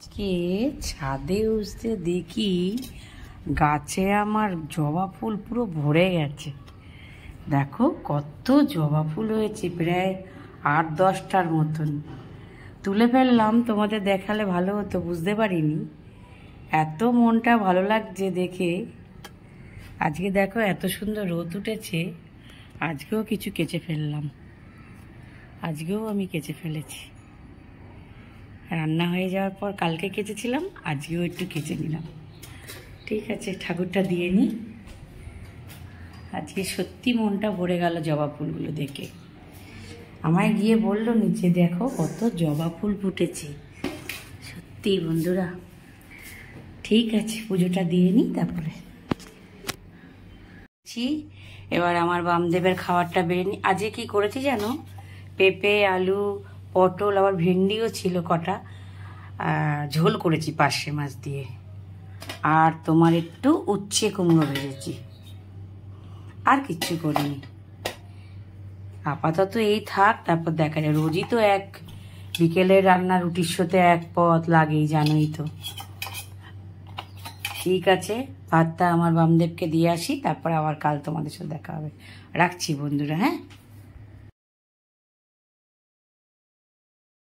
আজকে ছাদে উঠতে দেখি গাছে আমার জবা ফুল পুরো ভরে গেছে দেখো কত জবা ফুল হয়েছে প্রায় আট দশটার মতন তুলে ফেললাম তোমাদের দেখালে ভালো হতো বুঝতে পারিনি এত মনটা ভালো লাগছে দেখে আজকে দেখো এত সুন্দর রোদ উঠেছে আজকেও কিছু কেচে ফেললাম আজকেও আমি কেচে ফেলেছি রান্না হয়ে যাওয়ার পর কালকে কেচেছিলাম আজকেও একটু কেচে নিলাম ঠিক আছে ঠাকুরটা দিয়ে নিই আজকে সত্যি মনটা ভরে গেল জবা ফুলগুলো দেখে আমায় গিয়ে বললো নিচে দেখো কত জবা ফুল ফুটেছে সত্যি বন্ধুরা ঠিক আছে পুজোটা দিয়ে নিই তারপরে এবার আমার বামদেবের খাবারটা বেরিয়ে নি আজকে কি করেছি জানো পেঁপে আলু পটল আবার ভেন্ডিও ছিল কটা ঝোল করেছি পার্শে মাছ দিয়ে আর তোমার একটু উচ্ছে কুমড়ো ভেজেছি আর কিচ্ছু করিনি আপাতত এই থাক তারপর দেখা যায় রোজই তো এক বিকেলের রান্না রুটির সাথে এক পথ লাগেই জানোই তো ঠিক আছে ভাতটা আমার বামদেবকে দিয়ে আসি তারপর আবার কাল তোমাদের সাথে দেখা হবে রাখছি বন্ধুরা হ্যাঁ